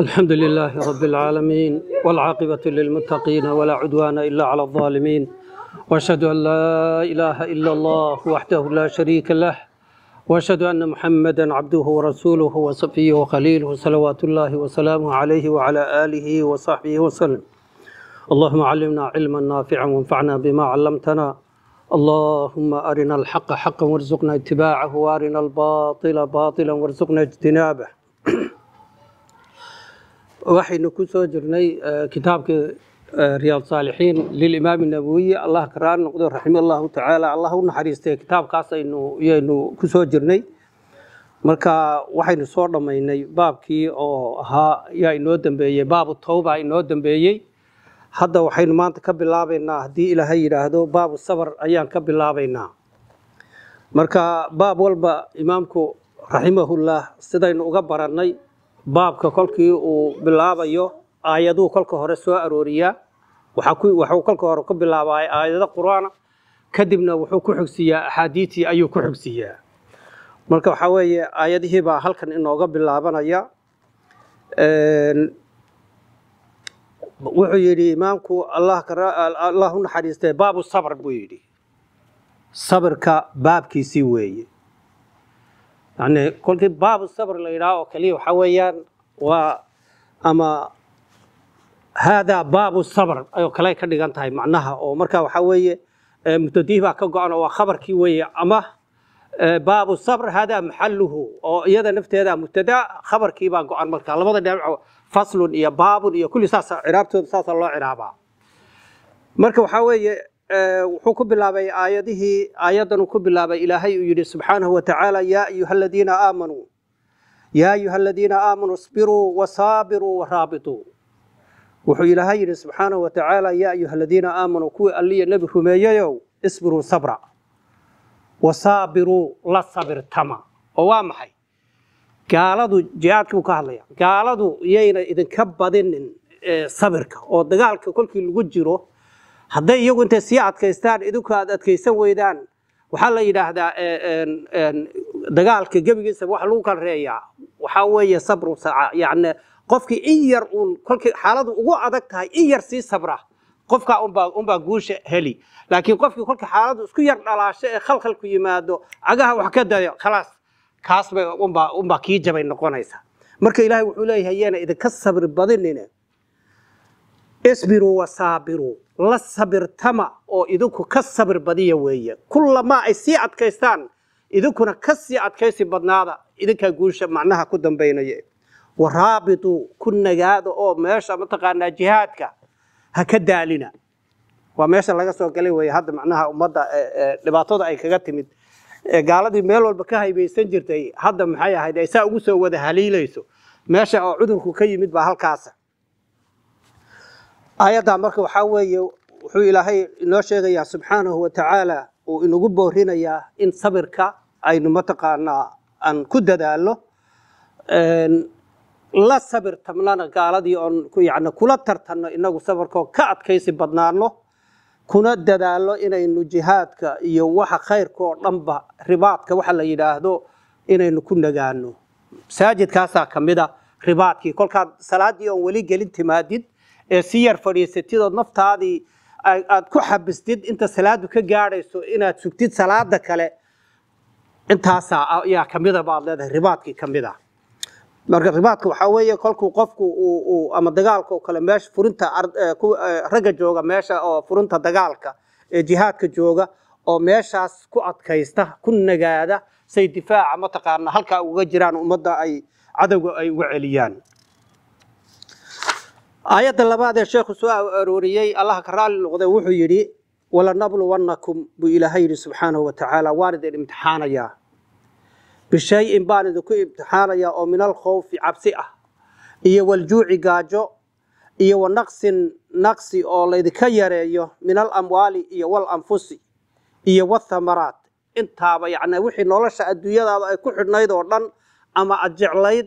الحمد لله رب العالمين والعاقبة للمتقين ولا عدوان إلا على الظالمين وأشهد أن لا إله إلا الله وحده لا شريك له وأشهد أن محمدا عبده ورسوله وصفيه وخليله صلوات الله وسلامه عليه وعلى آله وصحبه وسلم اللهم علمنا علما نافعا وانفعنا بما علمتنا اللهم أرنا الحق حقا وارزقنا اتباعه وأرنا الباطل باطلا وارزقنا اجتنابه waxaynu ku soo jirnay e, kitaabkii e, riyaal saalixiin lilimaam nawowi allah ka noqdo raxima allahu tacaala allah u naxariistay kitaabkaas aynu yaynu ku soo jirnay marka waxaynu soo dhammaynay baabkii oo ahaa yaa inoo dambeeyey baabu tawba inoo dambeeyey hadda waxaynu maanta ka bilaabaynaa haddii ilaahay yidhaahdo baabu sabar ayaan ka bilaabaynaa marka baab walba imaamku raximahullah sidaynu uga barannay baabka kolkii uu bilaabayo aayaduu kolka hore soo arooriyaa waxuu kolka hore ku bilaabaya aayado qur'aana kadibna wuxuu ku xigsiiyaa axaadiitii ayuu ku xigsiiyaa marka waxaa weeye aayadihii halkan inooga bilaabanaya wuxuu yidhi imaamku allah naxariistee baabu sabr buu yidhi sabirka baabkiisii weeye yani kolkii baabu sabr la yidhaah oo keliya waxaa weeyaan waa ama haadaa baabu sabr ayoo kale ka dhigan tahay macnaha oo marka waxaa weeye e, mubtadiih baa ka go-an oo waa khabarkii weeye ama e, baabu sabr haadaa maxaluhu oo iyada nafteeda mubtada khabarkii baa go-an marka labada dhinac faslun iyo baabun iyo kulli saas ciraabtooda saasa loo ciraabaa marka waxaa weeye وحو كبلابي آياته آياتنا كبلابي إلهي يقول سبحانه وتعالى يا أيها الذين آمنوا يا أيها الذين آمنوا اصبروا وصابروا ورابطوا وحو إلهي سبحانه وتعالى يا أيها الذين آمنوا كوي اللي نبي رمي اصبروا صبرا وصابروا لا صبر تما أوامحي قالدو جاتكو كهليا قالدو يين إذن كبادين إيه، صبرك ودقالك كل كي لغجرو hadday iyagu intay sii adkaystaan idinku aad adkaysan weydaan waxaa la yidhaahdaa dagaalka gebigiisa wax lagu kalreeyaa waxaa weeye sabru yacni qofkii in yar uun kolkii xaaladu ugu adag tahay in yar sii sabra qofkaa unbaa unbaa guusha heli laakiin qofkii kolkii xaaladu isku yar dhalaasho ee khalkhal yimaado cagaha wax ka dayo khalaas kaas bay unbaa unbaa kii jabay noqonaysa marka ilaahay wuxuu leeyahay yeena idinka sabri badinine isbiruu wasaabiruu la sabirtama oo idinku ka sabir badiya weeye kullamaa ay sii adkaystaan idinkuna ka sii adkaysi badnaada idinkaa guusha macnaha ku dambaynaya waraabituu ku nagaada oo meesha mataqaanaa jihaadka ha ka daalina waa meesha laga soo galay weye hadda macnaha ummadda dhibaatada ay kaga timid gaaladii meel walba ka haybaysan jirtay hadda maxay ahayd ay saa ugu soo wada haliilayso meesha oo cudurku ka yimid baa halkaasa aayaddaa marka waxaa weeye wuxuu ilaahay inoo sheegayaa subxaanahu watacaala uu inagu boorinayaa in sabirka aynu mataqaanaa aan ku dadaalno la sabir tabnana gaaladii oon yani kula tartanno inagu sabarkoo ka adkaysi badnaano kuna dadaalno inaynu jihaadka iyo waxa khayrka dhanba ribaadka waxa la yidhaahdo inaynu ku nagaano masaajidkaasaa ka mid a ribaadkii kolkaad salaadii oon weli gelin timaadid ee si yar fadhiisatid ood naftaadii aad ku xabistid inta salaadu ka gaadhayso inaad sugtid salaada kale intaasaa ayaa kamida ah baad leedahay ribaadkii kamid a ah. marka ribaadka waxaa weeye kolkuu qofku uu ama dagaalka oo kale meesha furinta ragga jooga meesha oo furinta dagaalka ee jihaadka jooga oo meeshaas ku adkaysta ku nagaada say difaaca mataqaana halkaa uga jiraan ummadda ay cadowga ay uga celiyaan aayadda labaad ee sheekhu soo arooriyey allaha ka raalli noqde wuxuu yidhi walanabluwannakum buu ilaahay yidhi subxaanahu wa waan idin imtixaanayaa bishay-in baan idinku imtixaanayaa oo min alkhowfi cabsi ah iyo waljuuci gaajo iyo wa naqsi oo laydinka yareeyo min alamwaali iyo walanfusi iyo wathamaraat intaaba yacni wixii nolosha adduunyadaada ay ku xidhnayd oo dhan ama ad jeclayd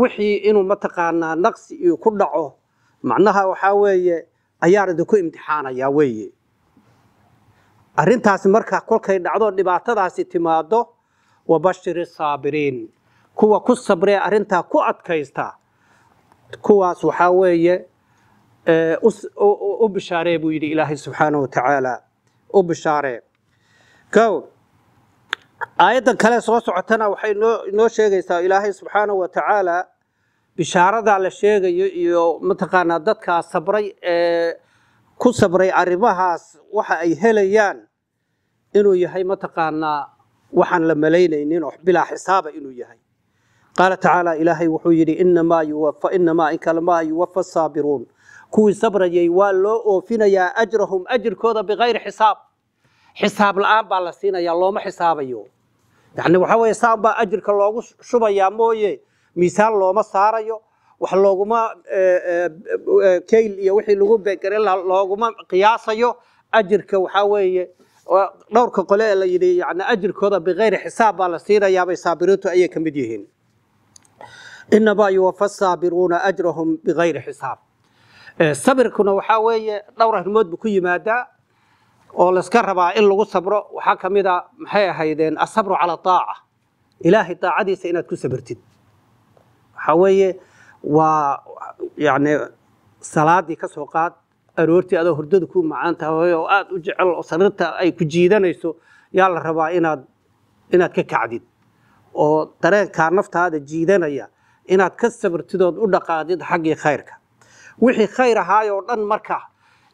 wixii inuu mataqaanaa naqsi iyo ku dhaco macnaha waxaa weeye ayaan idinku imtixaanayaa weeye arrintaasi markaa kolkay dhacdo dhibaatadaasi timaado wabashiri saabiriin kuwa ku sabree arrintaa ku adkaysta kuwaas waxaa weeye u bishaaree buu yidhi ilaahay subxaanahu wa tacaala u bishaaree kow aayaddan kale soo socotana waxay noo inoo sheegaysaa ilaahay subxaanahu wa tacaala bishaaradaa la sheegayo iyo mataqaanaa dadkaa sabray ee ku sabray arrimahaas waxa ay helayaan inuu yahay mataqaanaa waxaan la malaynaynin bilaa xisaaba inuu yahay qaala tacaala ilaahay wuxuu yidhi inamaa inkalmaa yuwafa saabiruun kuwii sabrayay waa loo oofinayaa ajrahum ajirkooda bikayri xisaab xisaab la-aan baa la siinayaa looma xisaabayo yani waxaa weye saanbaa ajirka loogu shubayaa mooye miisaan looma saarayo wax looguma e, e, e, kayl iyo wixii lagu beegarin looguma qiyaasayo ajirka waxaa weeye dhowrka qole ee la yidhi yani ajirkooda bikayri xisaab baa la siinayaabay saabiriintu ayay ka mid yihiin inamaa yuwafa saabiruuna ajrahum bikayri xisaab sabirkuna waxaa weeye dhowr arrimood buu ku yimaadaa oo layska rabaa in lagu sabro waxaa ka mid a maxay ahaydeen asabru cala aaca ilaahay daacadiisa inaad ku sabartid waxaa weeye waa yacni salaadii ka soo qaad aroortii adoo hordadu ku macaan oo aada u jecel oo sariirta ay ku jiidanayso yaa la rabaa inaad inaad ka kacdid oo dareenkaa naftaada jiidanaya inaad ka sabirtid ood u dhaqaadid xaggii khayrka wixii khayr ahaay oo dhan marka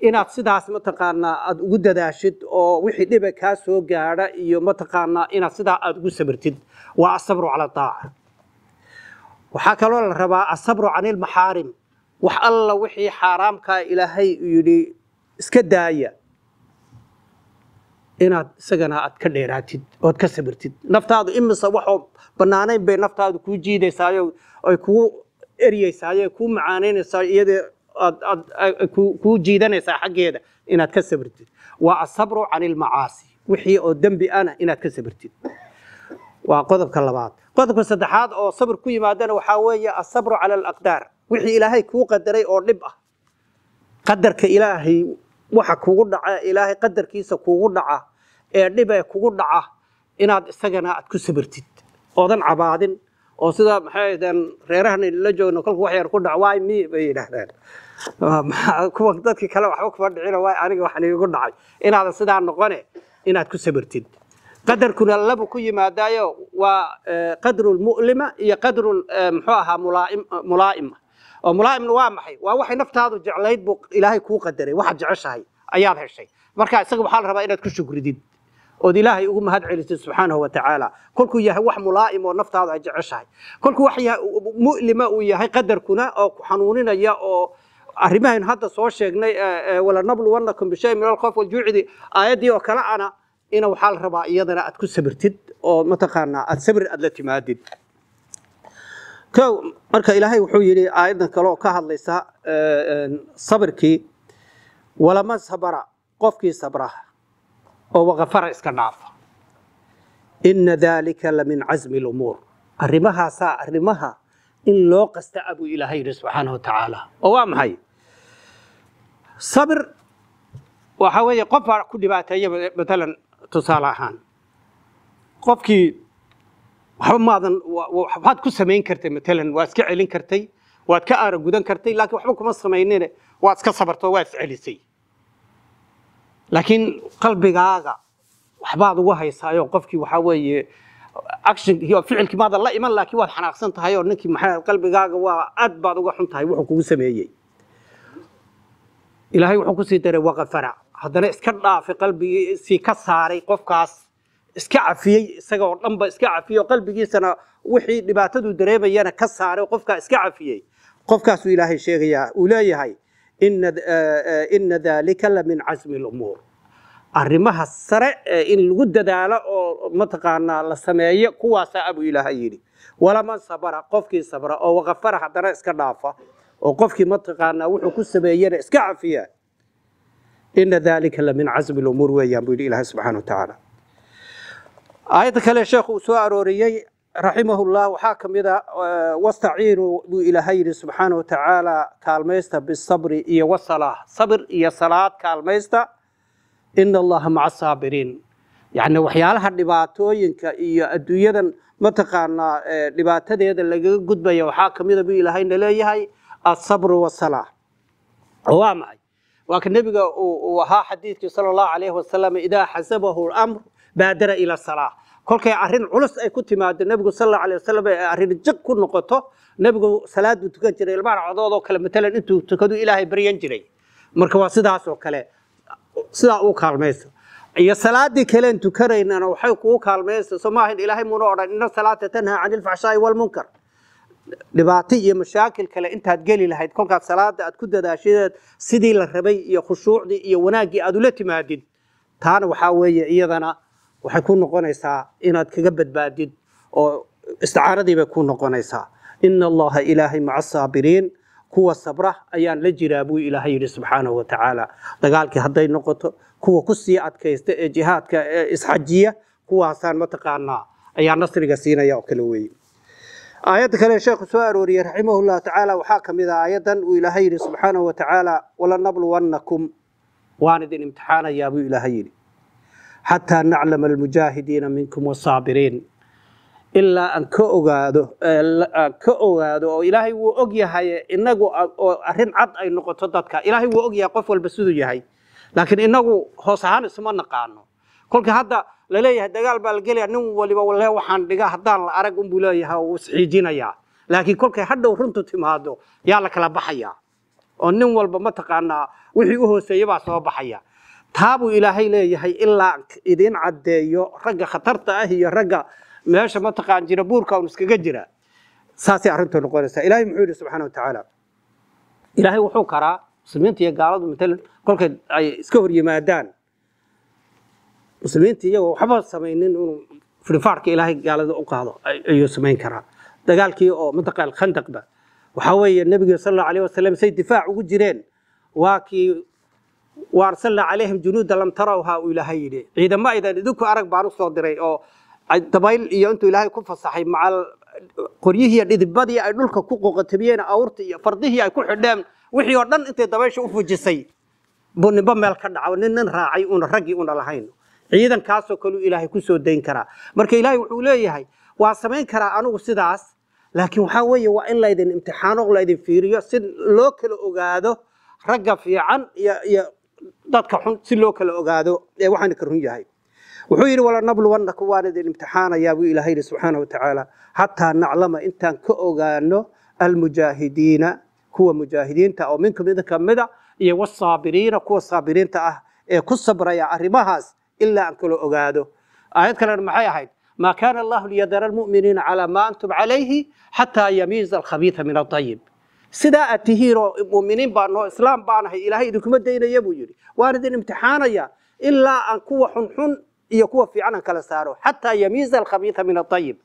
inaad sidaas mataqaanaa aada ugu dadaashid oo wixii dhiba kaa soo gaadha iyo mataqaanaa inaad sidaa aada ugu sabirtid waa asabru cala aaca waxaa kaloo la rabaa asabru cani lmaxaarim wax alla wixii xaaraamkaa ilaahay yidhi iska daaya inaad isagana aad ka dheeraatid ood ka sabirtid naftaadu imise waxoo bannaanayn bay naftaadu kuu jiidaysaayo ay kuu eryeysaay kuu macaanaynaysaa iyada kuu jiidanaysaa xaggeeda inaad ka sabirtid waa asabru cani lmacaasi wixii oo dembi ana inaad ka sabirtid waa qodobka labaad qodobka saddexaad oo sabr ku yimaadana waxaa weeye asabru cala alaqdaar wixii ilaahay kuu qadaray oo dhib ah qadarka ilaahay waxa kugu dhaca ilaahay qadarkiisa kugu dhaca ee dhibee kugu dhaca inaad isagana aad ku sabirtid oodan cabaadin oo sidaa maxay ahdeen reerahan la joogno kolku wax yar ku dhac waay mi bay yidhaahdeen kuwa dadkii kale waxba kuma dhicino waay aniga wax niigu dhacay inaadan sidaa noqone inaad ku sabirtid qadarkuna labu ku yimaadaayo waa eh, qadru iyo qadru eh, mxuu ahaa mulaaima oo mulaaimna waa maxay waa waxay naftaadu jeclayd buu ilaahay kuu qadaray waxaad jeceshahay ayaad heshay marka isaga waxaa la rabaa inaad ku shukridid ood ilaahay ugu mahad celisay subxaanahu watacaala kolkuu yahay wax mulaa'im oo naftaadu ay jeceshahay kolkuu wax mu'lima uu yahay qadarkuna oo ku xanuuninaya oo arrimahayn hadda soo sheegnay eh, walanabluwannakum bishay min alkhawf waljuucdi aayaddii oo kale ana ina waxaa la rabaa iyadana aad ku sabirtid oo mataqaanaa aad sabir aad la timaadid o marka ilaahay wuxuu yidhi aayadan kaleoo ka hadlaysa sabirkii walama sabra qofkii sabra oo waqafara iska dhaafa inna daalika la min casmi lumuur arrimahaasaa arrimaha in loo qasta abuu ilaahay yidhi subxaana wa oo waa maxay sabir waxa weeye qof baa ku dhibaateeya matalan tusaale ahaan qofkii waxba maadan waxaad ku samayn kartay matalan waa iska celin kartay waad ka aara gudan kartay laakiin waxba kuma samaynine waad iska sabartoo waad iscelisay laakiin qalbigaaga waxbaad ugu haysaayoo qofkii waxaa weeye actionkii ficilkii maadan la iman laakiin waad xanaaqsan tahay oo ninkii maxaa qalbigaaga waa aad baad uga xun tahay wuxuu kugu sameeyey ilaahay wuxuu ku daray waqafara haddana iska dhaafi qalbigiisii ka saaray qofkaas iska cafiyey isagaoo dhanba iska cafiyey oo qalbigiisana wixii dhibaatadu dareemayana ka saaray oo qofkaa iska cafiyey qofkaasuu ilaahay sheegayaa uu leeyahay ina eh, dalika la min casmi lumuur arrimaha sare in lagu dadaalo oo mataqaanaa la sameeyo kuwaasaa abuu ilaahay yidhi walaman sabara qofkii sabra oo waqafara haddana iska dhaafa oo qofkii mataqaanaa wuxuu ku sameeyena iska cafiya ina dalika la casmi lumuur weeyaan buu yidhi ilaahay subxaana wa tacaala aayadda kale sheekhu uu soo arooriyey raximah llah waxaa ka mid a wastaciinuu buu ilaahay yidhi subxaana wa tacaala kaalmaysta bisabri iyo wasalaa sabir iyo salaad kaalmaysta ina allaha maca asaabiriin yacni waxyaalaha dhibaatooyinka iyo adduunyadan mataqaanaa dhibaatadeeda lagaga gudbaya waxaa ka mid a buu ilaahay na leeyahay asabru wasalaa waa maxay waa ka nebiga uu ahaa xadiidkii sal allahu alayhi wasalam idaa xasabahu amr baadara ila salaa kolkay arrin culus ay ku timaado nebigu sal allahu alay wasalam ay arrin jig ku noqoto nebigu salaaduu tukan jiray ilmaha codoodoo kale matalan intuu tukadu ilaahay baryan jiray marka waa sidaasoo kale sidaa u kaalmaysa iyo salaadii kaleen tukanaynana waxay kugu kaalmaysa soo maahan ilaahay muuna odhan ina salaata tanhaa cani ilfaxshaa'i walmunkar dhibaato iyo mashaakil kale intaad geli lahayd kolkaad salaada aad ku dadaashadeed sidii la rabay iyo khushuucdii iyo wanaaggii aad ula timaadid taana waxaa weeye iyadana waxay ku noqonaysaa inaad kaga badbaadid oo isticaanadii bay ku noqonaysaa ina allaha ilaahay maca asaabiriin kuwa sabra ayaan la jiraa buu ilaahay yidhi subxaanahu wa tacaala dagaalkii hadday noqoto kuwa kusii adkaysta ee jihaadka ee isxajiya kuwaasaan mataqaanaa ayaa nasriga siinaya oo kale weeye aayadda kale sheekhu soo arooriyey raximahullahu tacaala waxaa ka mid ah aayadan uu ilaahay yidhi subxaanahu wa walanabluwannakum waan idin imtixaanayaa buu ilaahay yidhi xataa naclama almujaahidiina minkum wasaabiriin ilaa aan ka ogaado ka ogaado oo ilaahay wuu og yahay inagu oo arrin cad ay noqoto dadka ilaahay wuu og yahay qof walba siduu yahay laakiin inagu hoos ahaan isuma naqaano kolka hadda la leeyahay dagaal baa la gelayaa nin waliba walle waxaan dhiga haddaan la arag unbuu leeyahay oo isxiijinayaa laakiin kolkay hadhow runtu timaado yaa la kala baxayaa oo nin walba mataqaanaa wixii u hooseeya baa soo baxaya taabuu ilaahay leeyahay ilaa idiin caddeeyo ragga khatarta ah iyo ragga meesha mataqaan jira buurka un iskaga jira saasay arrintu noqonaysaa ilaahay muxuu yidhi subxaana watacaala ilaahay wuxuu karaa muslimiinta iyo gaaladu matalan kolkay ay iska hor yimaadaan muslimiinta iyagoo waxba samaynin inuu firfaarka ilaahay gaalada u qaado ayuu samayn karaa dagaalkii oo mataqaal khandaqba waxaa weeye nebiga sal allahu alayh wasalam say difaac ugu jireen waa kii wa arsalna calayhim junuuda lam tarawha uu ilaahay yidhi ciidama aydan idinku arag baan u diray oo dabayl iyo intuu ilaahay ku fasaxay macal qoryihiiyo dhidibadii ay dhulka ku qoqotabiyeen awrta iyo fardihii ay ku xidheen wixii oo dhan intay dabaysha u fujisay buu nimba meel ka dhaco nin raacay uuna raggii una lahayn ciidan kaasoo kale ilaahay ku soo dayn karaa marka ilaahay wuxuu leeyahay waa samayn karaa anigu sidaas laakiin waxaa weeye waa in laydin imtixaano laydin fiiriyo si loo kala ogaado ragga fiican iyo iyo dadka xun si loo kala ogaado ee waxaana ka run yahay wuxuu yidhi walanabluwannakum waan idin imtixaanayaa buu ilaahay yidhi subxaana watacaala xataa naclama intaan ka ogaano almujaahidiina kuwa mujaahidiinta oo minkum idinka mida iyo wasaabiriina kuwa saabiriinta ah ee ku sabraya arrimahaas إلا أن كل أجاده آيات كلام معايا هاي ما كان الله ليدر المؤمنين على ما أنتم عليه حتى يميز الخبيث من الطيب سداء التهير المؤمنين بأن إسلام بأنه هي إلهي دكما دين يبو يري وارد الامتحان يا إلا أن كوا حن حن يكوا في عنا كلا سارو حتى يميز الخبيث من الطيب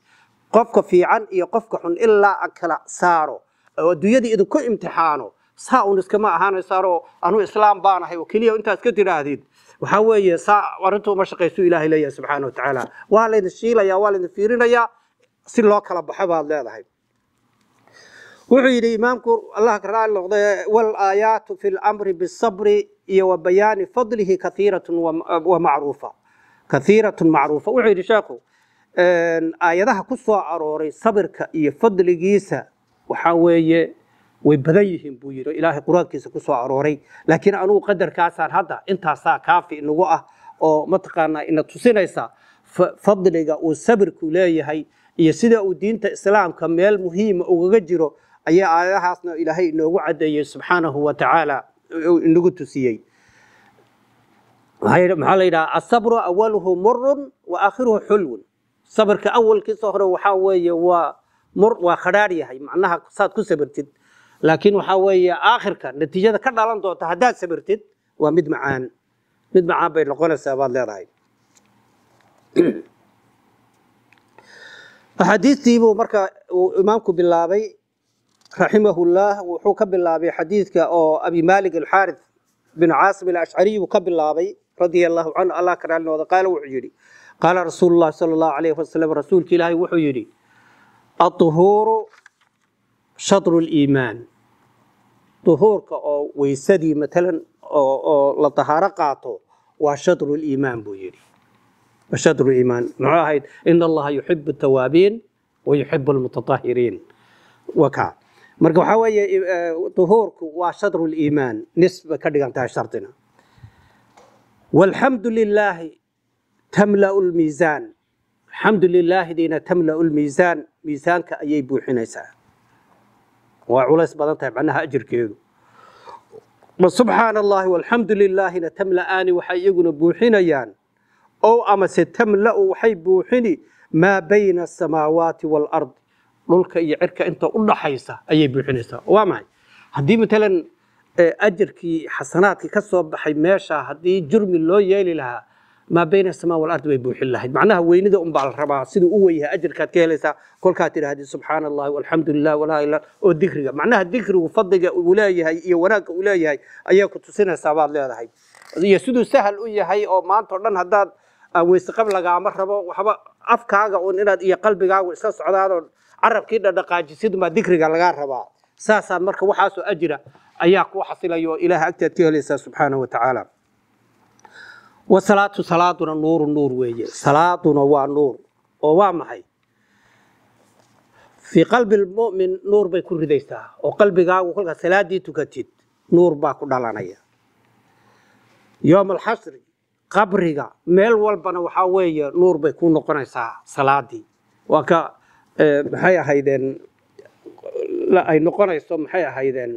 قفك في عن يقفك حن إلا أن كلا سارو ودي يدي إذا امتحانو ساو نسكما أهانه سارو أنو إسلام بأنه هي وكليه وإنت اسكتي راديد waxaa weeye saa arinta uma shaqaysu ilaahay leeyahay subxaana watacaala waa laydin shiilayaa waa laydin fiirinayaa si loo kala baxo baad leedahay wuxuu yidhi imaamku allah ka raali noqde walaayaatu fi lmri bisabri iyo wa fadlihi kaiiratun wa macruufa kaiiratun macruufa wuxuu yidhi sheekhu aayadaha ku soo arooray sabirka iyo fadligiisa waxaa weeye way badan yihiin buu yidhi ilaahay qur-aankiisa ku soo arooray laakiin anugu qadarkaasaan hadda intaasaa kaafi inagu ah oo mataqaanaa ina tusinaysa fadliga uu sabirku leeyahay iyo sida uu diinta islaamka meel muhiima ugaga jiro ayaa aayadahaasna ilaahay inoogu caddeeyey subxaanahu wa tacaala inagu tusiyey maxaa la yidhaha asabru awaluhu murun wa aakhiruhu xulwun sabirka awalkiisa hore waxaa weeye waa mur waa khadhaar yahay macnaha saad ku sabirtid laakiin waxaa weeye aakhirka natiijada ka dhalan doonta haddaad sabirtid waa mid macaan mid macaan bay noqonaysaa baad leedahay axaadiistiibuu marka uu imaamku bilaabay raximahullah wuxuu ka bilaabay xadiidka oo abi maalik alxaarith bin caasim alashcariy buu ka bilaabay radia allahu canhu allah karaalinooda qaala wuxuu yidhi qaala rasuulu llahi sala allahu calayhi wasalam rasuulka ilaahay wuxuu yidhi aطhuuru shatru liimaan duhuurka oo weysadii maalan oo la dahaaro qaato waa shadru liimaan buu yidhi shadru liimaan muxuu ahayd in allaha yuxibu tawaabiin wa yuxibu lmutaahiriin waka marka waxaa weeye e, duhuurku waa shadru nisba ka dhigan tahay shardina walxamdu lilaahi tamla'u lmiisaan xamdu lilaahidiina tamla'u lmiisaan miisaanka ayay buuxinaysaa وعليس بدن تهب عنها أجر كيدو ما سبحان الله والحمد لله نتملأني وحيقنا بوحينا يان أو أما ستملأ وحي بوحيني ما بين السماوات والأرض للك يعرك أنت الله حيسا أي بوحيني سا ومعي هدي مثلا أجر كي حسنات كي كسوا بحي ماشا هدي جرم الله لها ما بين السماء والأرض بيبوح الله معناها وين ذا أمبال ربا سيدو أويها أجر كات كل كاتر هذه سبحان الله والحمد لله ولا إلا الذكر معناها الذكر وفضق ولاية هاي إيا وناك ولاية هاي أياك تسينا سابات لها هاي يا سيدو سهل أويا هاي أو ما أنت ورن هداد ويستقب لك عمر ربا وحبا أفكاغا وإن إلا إيا قلبك أو إساس عدار عرب كيدا دقاجي سيدو ما ذكر لك ربا ساسا مركب وحاسو أجر أياك وحصل أيوه إله أكتت كيلسا سبحانه وتعالى wasalaatu salaaduna nuuru nuur weeye salaaduna waa nuur oo waa maxay fii qalbi lmumin nuur bay ku ridaysaa oo qalbigaagu kolkaad salaadii tukatid nuur baa ku dhalanaya yoom alxasri qabriga meel walbana waxaa weeye nuur bay ku noqonaysaa salaadii waa ka eh, maxay ahaydeen ay noqonayso maxay ahaydeen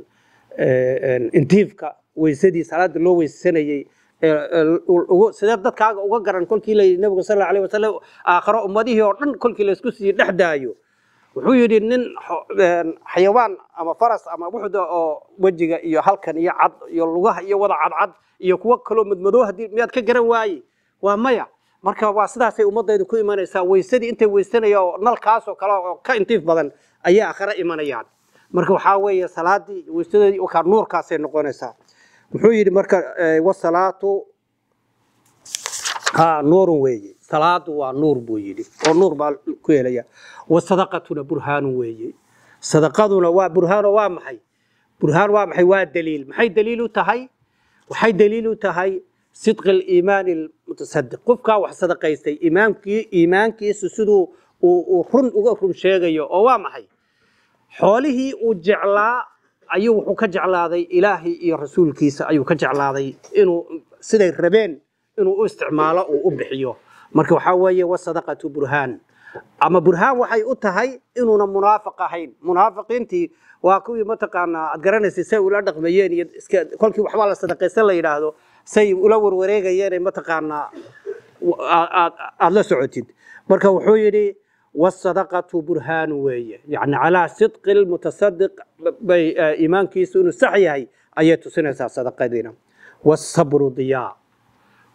eh, eh, intiifka weysadii salaada loo weysanayey sidee dadkaaga uga garan kolkii la nabigu sal allahu alayh wasalam aakhiro ummadihii oo dhan kolkii laysku isku sii dhex daayo wuxuu yidhi nin xayawaan ama faras ama wuxda oo wejiga iyo halkan iyo cad iyo lugaha iyo wada cadcad iyo kuwo kaloo madmadoo haddii miyaad ka garan waaye waa maya marka waa sidaasay ummadaydu ku imanaysaa weysadii intay weysanaya oo nalkaasoo kale oo ka intiif badan ayay aakhiro imanayaan marka waxaa weeye salaadii weysadoodii nuurkaasay noqonaysaa wuxuu yidhi marka eh, wasalaatu ha nuurun weeye salaadu waa nuur buu yidhi oo nuur baa ku helaya wasadaqatuna burhaanun weeye sadaqaduna waa burhaano waa maxay burhaan waa maxay waa daliil maxay daliil u tahay waxay daliil u tahay sidqi aliimaani almutasadiq qofkaa wax sadaqaystay iimaankii iimaankiisu siduu uu run uga run sheegayo oo waa maxay xoolihii uu jeclaa ayuu wuxuu ka jeclaaday ilaahay iyo rasuulkiisa ayuu ka jeclaaday inuu siday rabeen inuu u isticmaalo uu u bixiyo marka waxaa weeye wasadaqatu burhaan ama burhaan waxay u tahay inuuna munaafiq ahayn munaafiqiintii waa kuwii mataqaanaa aad garanaysay say ula dhaqmayeen iyo iska kolkii waxbaa la sadaqaysan la yidhaahdo say ula warwareegayeenay mataqaanaa aad la socotid marka wuxuu yidhi wasadaqatu burhaan weeye yani calaa sidqi lmutasadiq bay iimaankiisu inuu sax yahay ayay tusinaysaa sadaqadiina wasabru diyaa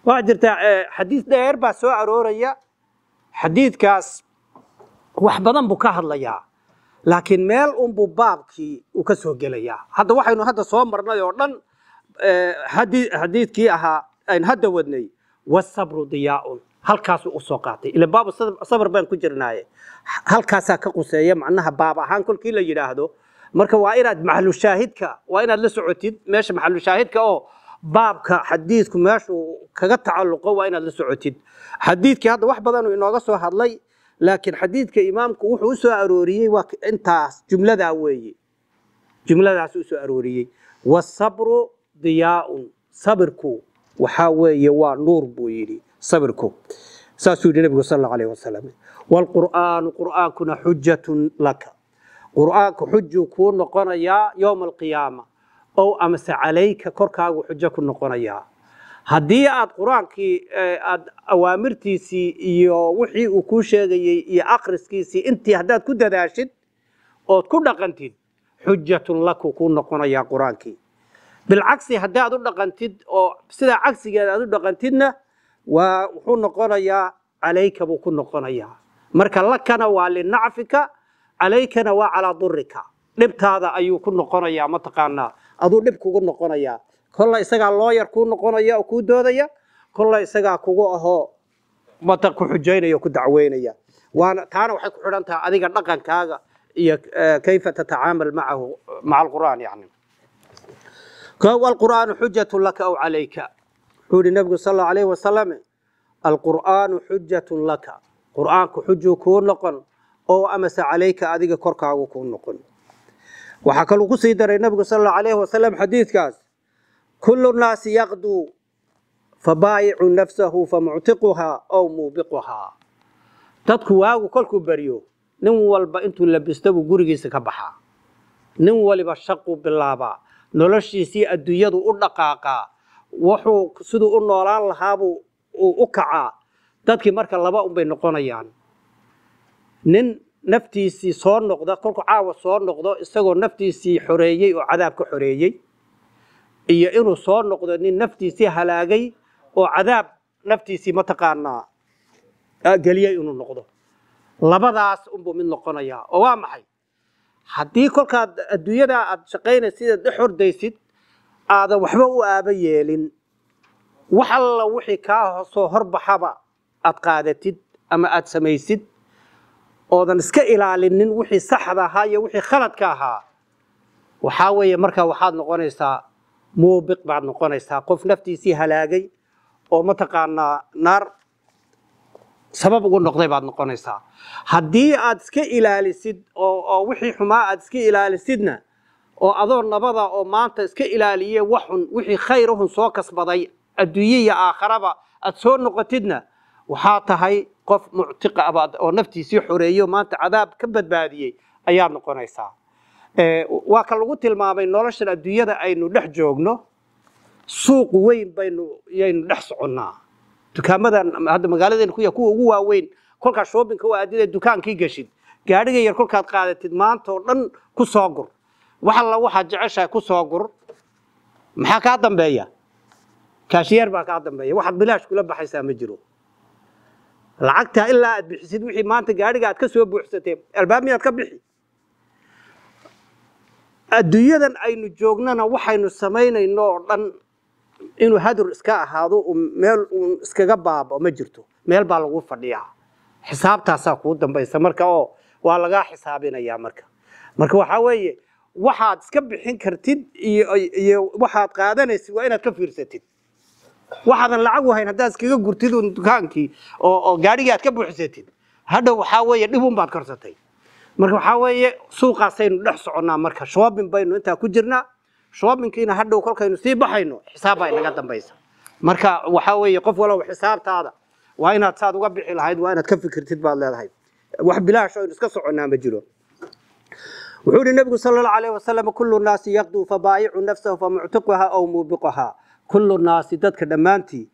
waa jirtaa xadiis dheer baa soo arooraya xadiidkaas wax badan buu ka hadlayaa laakiin meel unbuu baabkii uu ka soo gelayaa hadda waxaynu hadda soo marnay oo dhan xadiidkii ahaa aynu hadda wadnay wasabru diyaaun halkaasuu usoo qaatay ila baaba sabr baan ku jirnaaye halkaasaa ka quseeya macnaha baab ahaan kolkii la yidhaahdo marka waa inaad maxalushaahidka waa inaad la socotid meesha maxalushaahidka oo baabka xadiidku meeshuu kaga tacalluqo waa inaad la socotid xadiidkii hadda wax badanuu inooga soo hadlay laakiin xadiidka imaamku wuxuu usoo arooriyey waa intaas jumladaa weeye jumladaas usoo arooriyey wasabru diyaaun sabirku waxaa weeye waa nuur buu yidhi صبركم ساسود النبي صلى الله عليه وسلم والقرآن كنا حجة لك قرآنك حجة كون نقونا يا يوم القيامة أو أمس عليك كركا حجة كون نقونا يا هدي أد قرآن كي أد أوامرتي سي يو وحي وكوشي يأقرس كي سي انتي هداد كود داشت أو كود نقنتين حجة لك كون نقونا يا قرآن كي بالعكس هداد نقنتين أو سيدا عكسي هداد نقنتين وحن نقول يا عليك بكون نقول يا مرك الله كنا ولنعفك عليك نوا على ضرك نبت هذا أي يكون نقول يا ما تقعنا أدو نبك يكون نقول يا كل الله يسقى الله يكون نقول يا وكود هذا يا كل الله يسقى كوجه ما تكون حجينا يا كود عوينا يا وأنا تعال وحكي حول أنت هذه قرنا كذا كيف تتعامل معه مع القرآن يعني كوا القرآن حجة لك أو عليك يقول النبي صلى الله عليه وسلم القرآن حجة لك القرآن حجة كون لقن أو أمس عليك أذيك كركا وكون لقن وحكى القصيدة النبي صلى الله عليه وسلم حديث كاس كل الناس يغدو فبايع نفسه فمعتقها أو موبقها تدكو واغو كل كبريو نوال با انتو لبستبو قرقي سكبحا نوال با باللابا نولشي سي الدويادو أرقاقا wuxuu siduu u noolaan lahaabuu u kacaa dadkii marka laba unbay noqonayaan nin naftiisii soo noqda kolkuu caawa soo noqdo isagoo naftiisii xoreeyey oo cadaabka xoreeyey iyo inuu soo noqdo nin naftiisii halaagay oo cadaab naftiisii mataqaanaa geliyay inuu noqdo labadaas unbuu mid noqonayaa oo waa maxay haddii kolkaad adduunyada aad shaqaynaysid aad dhex ordaysid aadan waxba u aaba yeelin wax alla wixii kaa soo horbaxaba aad qaadatid ama aad samaysid oodan iska ilaalinin wixii saxda ahaa iyo wixii khaladka ahaa waxaa weeye markaa waxaad noqonaysaa muubiq baad noqonaysaa qof naftiisii halaagay oo mataqaanaa naar sabab ugu noqday baad noqonaysaa haddii aad iska ilaalisid oo wixii xumaa aad iska ilaalisidna او اذور نبضا او مانتا اسكا الاليه وحن وحي خيرهن سوكس بضاي الدوية آخرابا اتصور نقطتنا وحاطا هاي قف معتق اباد او نفتي سيحو ريو مانتا عذاب كبت باديي ايام نقونا يسا اه واكالغوت المامي نولاش الدوية دا اينو لح جوغنو سوق وين بينو يين لحس عنا دوكان مدان هاد مغالدين كويا كو هو وين كل كا شوبين كو ادي دوكان كي قشيد قاعدة يركل كاد قادة تدمان تورن كو صغر. wax alla waxaad jeceshahay ku soo gur maxaa kaa dambeeya kaashiyeer baa kaa dambeeya waxaad bilaash kula baxaysaa ma jiro lacagtaa ilaa aad bixisid wixii maanta gaadhiga aad ka soo buuxsatee albaab miyaad ka bixi adduunyadan aynu joognana waxaynu samaynayno oo dhan inuu hadur iska ahaado meel uun iskaga baaba ma jirto meel baa lagu fadhiyaa xisaabtaasaa kuu dambaysa marka oo waa lagaa xisaabinayaa marka marka waxaa weeye waxaad iska bixin kartid iyo iyo waxaad qaadanaysid waa inaad ka fiirsatid waxaadan lacag u hayn haddaad iskaga gurtid uun dukaankii oo oo gaadhigii aad ka buuxsatid hadha waxaa weeye dhib un baad korsatay marka waxaa weeye suuqaasaynu dhex soconnaa marka shopping baynu intaa ku jirnaa shoppingkiina hadhow kolkaynu sii baxayno xisaab baa inaga dambaysa marka waxaa weeye qof walow xisaabtaada waa inaad saad uga bixi lahayd waa inaad ka fikirtid baad leedahay wax bilaash aynu iska soconnaa ma jiro وحول النبي صلى الله عليه وسلم كل الناس يقضوا فبايع نفسه فمعتقها أو موبقها كل الناس ذاتك دمانتي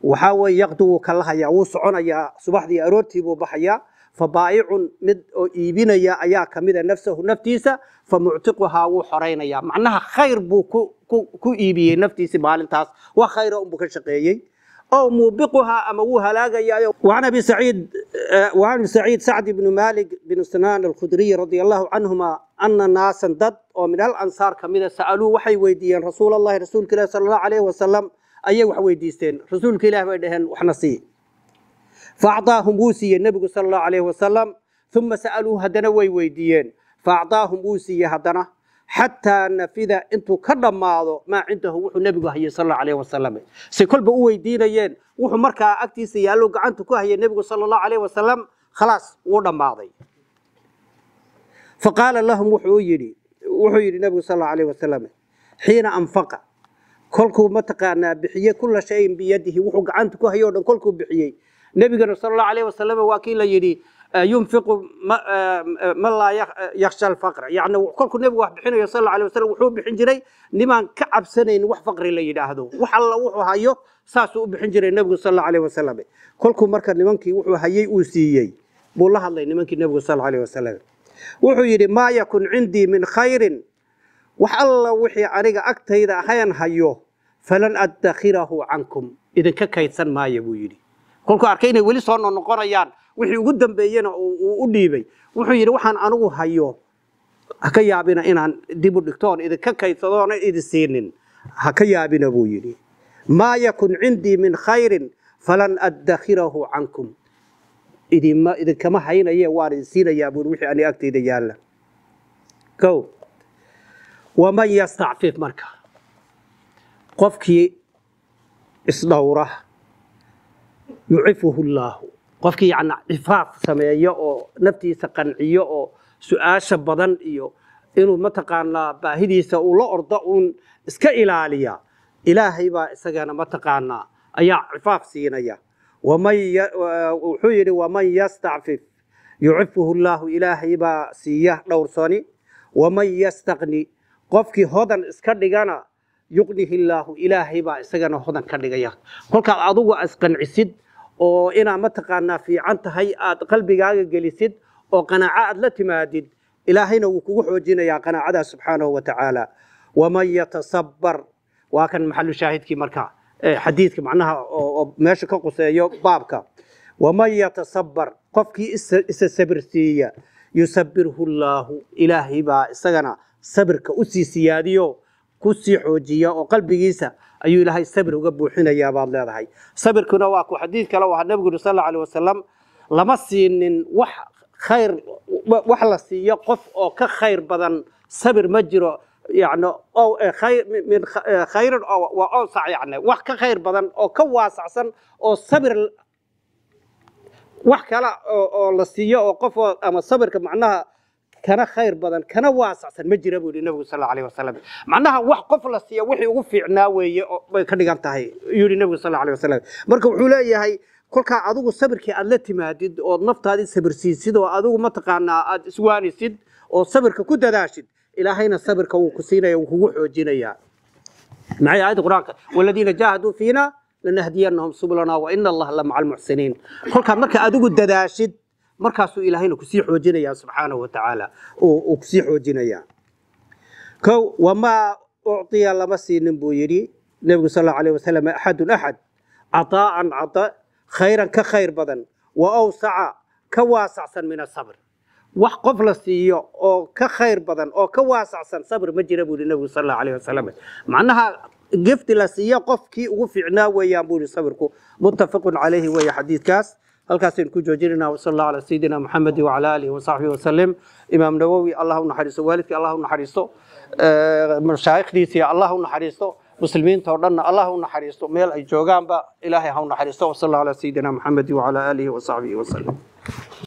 وحاوي يقضوا كلها وصعنا يا صباح دي أروتي بحيا فبايع مد يبين يا أيا كمد نفسه نفتيسة فمعتقها وحرين يا معناها خير بو كو كو, كو إيبي نفتيسة بالنتاس وخير أم بكشقيين أو موبقها أما هو هلاقيا وعن أبي سعيد آه، وعن سعيد سعد بن مالك بن سنان الخدري رضي الله عنهما ana naasan dad oo min alansaar ansaar ka mida sa'aluu waxay weydiiyeen rasuulalahi rasuulka ilahi sala allahu alayhi wasalam ayay wax weydiisteen rasuulka ilaah bay dhaheen waxna sii faacdaahum wuu siiyey nebigu sala allahu alayhi wasalam uma sa'aluu haddana way weydiiyeen faacdaahum wuu siiyey haddana xataa nafida intuu ka dhammaado maa cindahu wuxuu nebigu hayay sal allahu alayhi wasalam se kolba u weydiinayeen wuxuu markaa agtiisa yaallo gacanta ku hayay nebigu sala allahu alayhi wasalam khalaas wuu dhammaaday فقال لهم وحو يري وحو يري النبي صلى الله عليه وسلم حين أنفق كلكو متقانا بحي كل شيء بيده وحو قعنت كو هيو دن كلكو بحيه نبي صلى الله عليه وسلم وكيل يري آه، ينفق ما آه، لا آه، يخشى الفقر يعني كلكو نبي واحد بحين صلى الله عليه وسلم وحو بحين جري لمن كعب سنين وح فقر لا يداهدو وح الله وحو هايو ساسو بحين جري النبي صلى الله عليه وسلم كلكو marka nimankii وحو هايي وسيي siiyay buu la hadlay nimankii صلى الله عليه وسلم wuxuu yidhi maa yakun cindii min khayrin wax alla wixii aniga agtayda ahayn hayo falan addakhirahu cankum idinka kaydsan maaya buu yidhi kolkuu arkay inay weli soo noqnoqonayaan wixii ugu dambeeyena uu u dhiibay wuxuu yidhi waxaan anigu hayo haka yaabina inaan dib u dhigto idinka kaydsadoona idin siinin haka yaabina buu yidhi maa yakun cindii min khayrin falan addakhirahu cankum idinma idinkama haynaye waan idinsiinayaa buuri wixii ani agtayda yaalla o waman yastacfif marka qofkii isdhowra yucifuhu llaahu qofkii yani cifaaf sameeyo oo naftiisa qanciyo oo su-aasha badan iyo inuu mataqaanaa baahidiisa uu la ordo uun iska ilaaliya ilaahay baa isagana mataqaanaa ayaa cifaaf siinaya wuxuu yidhi waman yastacfif yucifuhu llaahu ilaahay baa siiya dhowrsoni waman yastaqni qofkii hodan iska dhigana yuqnihi illaahu ilaahay baa isagana hodan ka dhigaya kolkaad adugu isqancisid oo inaad mataqaanaa fiican tahay aad qalbigaaga gelisid oo qanaaco aad la timaadid ilaahayna wuu kugu xoojinayaa qanaacadaas subxaanahu wa tacaala waman yatasabar waa kan maxalushaahidkii markaa xadiidka macnaha oo meesha ka quseeyo baabka waman yatasabar qofkii isa sabir siiya yusabirhu llaahu ilaahay baa isagana sabirka u sii siyaadiyo ku sii xoojiya oo qalbigiisa ayuu ilaahay sabir uga buuxinayaa baad leedahay sabirkuna waa ku xadiid kale waxa nabigu yuri sal alla alay wasalam lama siinin wax khayr wax la siiyo qof oo ka khayr badan sabir ma jiro yani oo eh, khayr min eh, khayrin waa awsac yani wax ka khayr badan oo ka waasacsan oo sabir wax kala oo la siiyo oo qofoo ama sabirka macnaha kana khayr badan kana waasacsan ma jira buu yidhi nebigu sal alayh wasalam macnaha wax qof la siiya wixii ugu fiicnaa weeye bay ka dhigan tahay yidhi nebigu sal alayh wasalam marka wuxuu leeyahay kolkaa adigu sabirkii aada la timaadid ood naftaadii sabirsiisid oo adigu mataqaanaa aada iswaanisid oo sabirka ku dadaashid ilaahayna sabirka wuu ku siinaya wuu kugu xoojinayaa maxay aayadda qur-aanka waladiina jaahaduu fiina lanahdiyanahum subulana waina allaha la maca almuxsiniin kolkaa marka adigu dadaashid markaasuu ilaahayna kusii xoojinayaa subxaanahu watacaala uu kusii xoojinayaa kow wamaa ucطiya lama siinin buu yidhi nebigu sal allahu alayh wasalam axadun axad cadaa'an cada khayran ka khayr badan wa awsaca ka waasacsan min asabr wax qof la siiyo oo ka khayr badan oo ka waasacsan sabr ma jira buuhi nebigu sal allahu wasalam macnaha gefti la siiyo qofkii ugu fiicnaa weeyaan buuhi sawirku muttafaqun calayhi weeye xadiidkaas halkaasaynu ku joojinayna wsal allah calaa sayidina maxamedi wacala aalihi wasaxbihi wasalim imaam nawowi allah u naxariisto waalidkii allah u naxariisto mashaayikhdiisii allah u naxariisto muslimiinta oo dhanna allah u naxariisto meel ay joogaanba ilaahay ha u naxariisto wsal allah calaa sayidina maxamedi wacala aalihi wasaxbihi wasalim